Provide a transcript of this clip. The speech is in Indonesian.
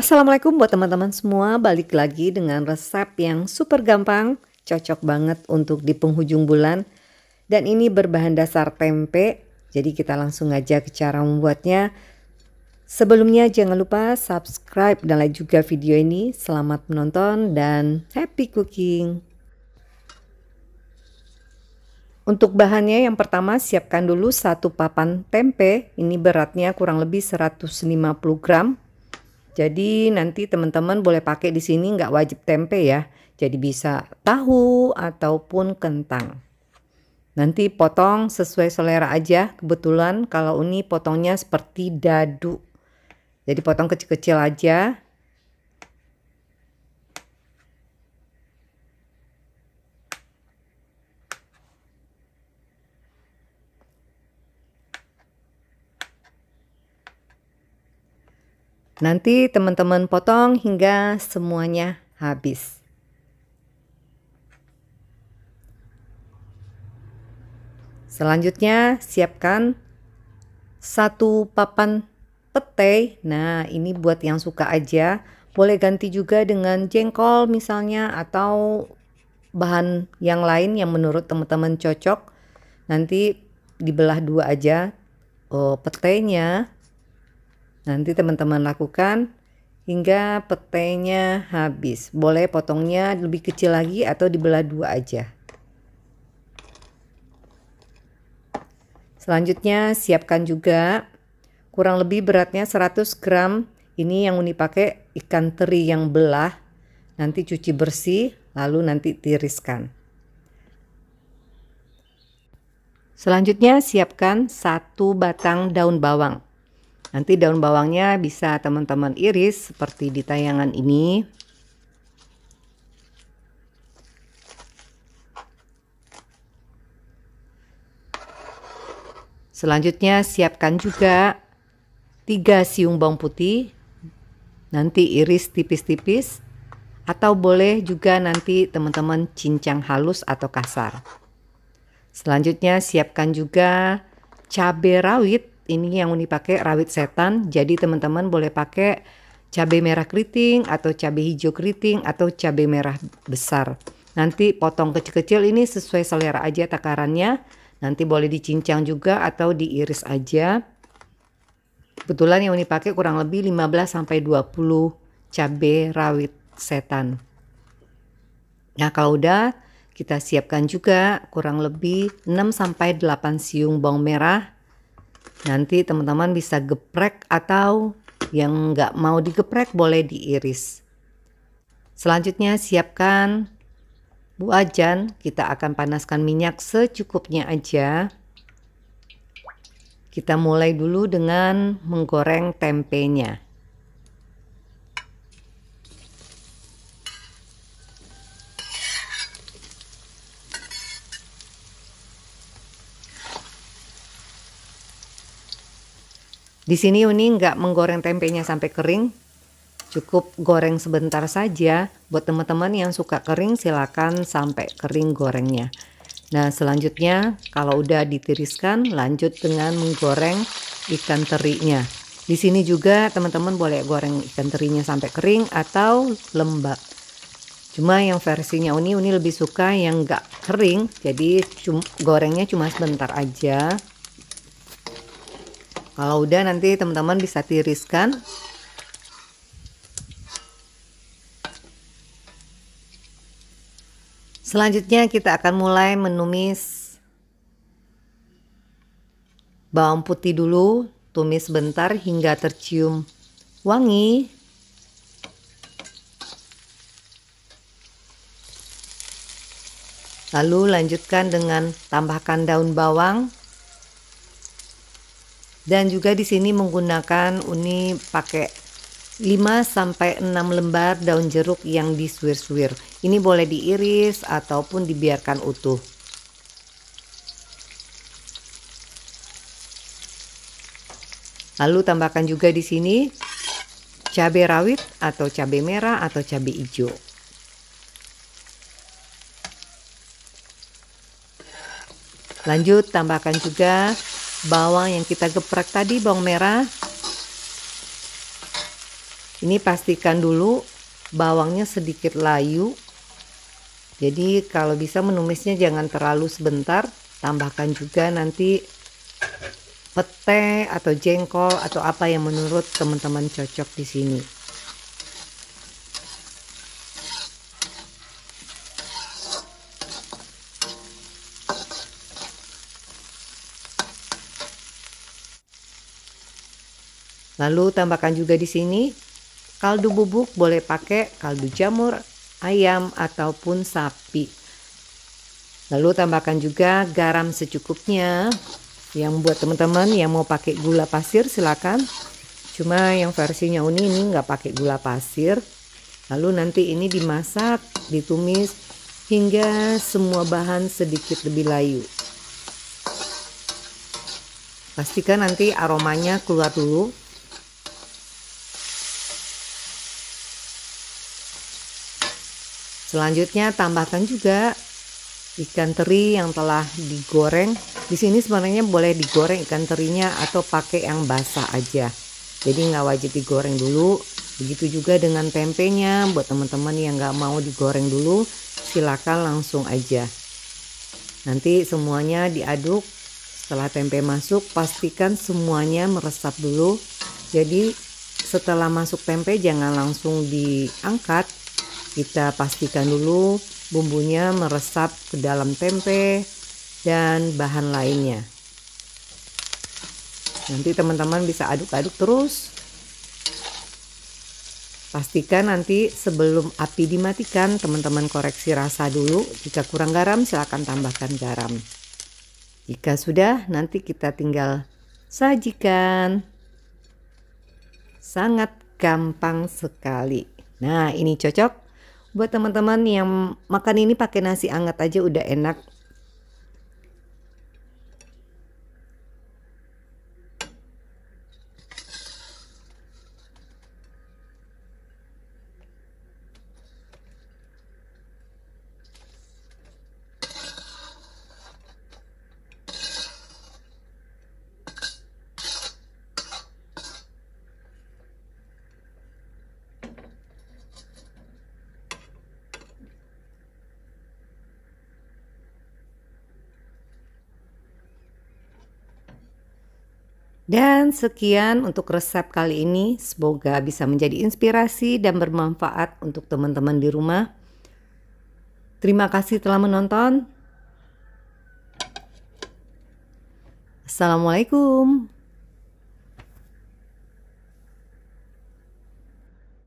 Assalamualaikum buat teman-teman semua, balik lagi dengan resep yang super gampang, cocok banget untuk di penghujung bulan. Dan ini berbahan dasar tempe, jadi kita langsung aja ke cara membuatnya. Sebelumnya jangan lupa subscribe dan like juga video ini. Selamat menonton dan happy cooking. Untuk bahannya yang pertama siapkan dulu satu papan tempe, ini beratnya kurang lebih 150 gram jadi nanti teman-teman boleh pakai di sini nggak wajib tempe ya. Jadi bisa tahu ataupun kentang. Nanti potong sesuai selera aja. Kebetulan kalau ini potongnya seperti dadu. Jadi potong kecil-kecil aja. Nanti teman-teman potong hingga semuanya habis. Selanjutnya siapkan satu papan pete. Nah, ini buat yang suka aja. Boleh ganti juga dengan jengkol misalnya atau bahan yang lain yang menurut teman-teman cocok. Nanti dibelah dua aja oh, petainya Nanti teman-teman lakukan hingga petainya habis. Boleh potongnya lebih kecil lagi atau dibelah dua aja. Selanjutnya siapkan juga kurang lebih beratnya 100 gram ini yang Uni pakai ikan teri yang belah nanti cuci bersih lalu nanti tiriskan. Selanjutnya siapkan satu batang daun bawang. Nanti daun bawangnya bisa teman-teman iris seperti di tayangan ini. Selanjutnya siapkan juga 3 siung bawang putih. Nanti iris tipis-tipis atau boleh juga nanti teman-teman cincang halus atau kasar. Selanjutnya siapkan juga cabai rawit ini yang Uni pakai rawit setan. Jadi teman-teman boleh pakai cabai merah keriting atau cabai hijau keriting atau cabai merah besar. Nanti potong kecil-kecil ini sesuai selera aja takarannya. Nanti boleh dicincang juga atau diiris aja. Kebetulan yang Uni pakai kurang lebih 15 20 cabai rawit setan. Nah, kalau udah kita siapkan juga kurang lebih 6 8 siung bawang merah, Nanti teman-teman bisa geprek atau yang nggak mau digeprek boleh diiris. Selanjutnya siapkan buajan. kita akan panaskan minyak secukupnya aja. Kita mulai dulu dengan menggoreng tempenya. Di sini Uni nggak menggoreng tempenya sampai kering, cukup goreng sebentar saja. Buat teman-teman yang suka kering silakan sampai kering gorengnya. Nah selanjutnya kalau udah ditiriskan lanjut dengan menggoreng ikan terinya. Di sini juga teman-teman boleh goreng ikan terinya sampai kering atau lembab. Cuma yang versinya Uni, Uni lebih suka yang nggak kering, jadi cum, gorengnya cuma sebentar aja. Kalau udah nanti teman-teman bisa tiriskan. Selanjutnya kita akan mulai menumis bawang putih dulu, tumis sebentar hingga tercium wangi. Lalu lanjutkan dengan tambahkan daun bawang dan juga di sini menggunakan uni pakai 5 sampai 6 lembar daun jeruk yang disuir-suir. Ini boleh diiris ataupun dibiarkan utuh. Lalu tambahkan juga di sini cabai rawit atau cabai merah atau cabai hijau. Lanjut tambahkan juga bawang yang kita geprek tadi, bawang merah. Ini pastikan dulu bawangnya sedikit layu. Jadi kalau bisa menumisnya jangan terlalu sebentar. Tambahkan juga nanti pete atau jengkol atau apa yang menurut teman-teman cocok di sini. Lalu tambahkan juga di sini kaldu bubuk boleh pakai kaldu jamur, ayam ataupun sapi. Lalu tambahkan juga garam secukupnya. Yang buat teman-teman yang mau pakai gula pasir silakan. Cuma yang versinya Uni ini nggak pakai gula pasir. Lalu nanti ini dimasak, ditumis hingga semua bahan sedikit lebih layu. Pastikan nanti aromanya keluar dulu Selanjutnya tambahkan juga ikan teri yang telah digoreng. Di sini sebenarnya boleh digoreng ikan terinya atau pakai yang basah aja. Jadi nggak wajib digoreng dulu. Begitu juga dengan tempenya buat teman-teman yang nggak mau digoreng dulu, silakan langsung aja. Nanti semuanya diaduk. Setelah tempe masuk, pastikan semuanya meresap dulu. Jadi setelah masuk tempe jangan langsung diangkat, kita pastikan dulu bumbunya meresap ke dalam tempe dan bahan lainnya. Nanti teman-teman bisa aduk-aduk terus. Pastikan nanti sebelum api dimatikan, teman-teman koreksi rasa dulu. Jika kurang garam, silahkan tambahkan garam. Jika sudah, nanti kita tinggal sajikan. Sangat gampang sekali. Nah, ini cocok buat teman-teman yang makan ini pakai nasi anget aja udah enak Dan sekian untuk resep kali ini. Semoga bisa menjadi inspirasi dan bermanfaat untuk teman-teman di rumah. Terima kasih telah menonton. Assalamualaikum.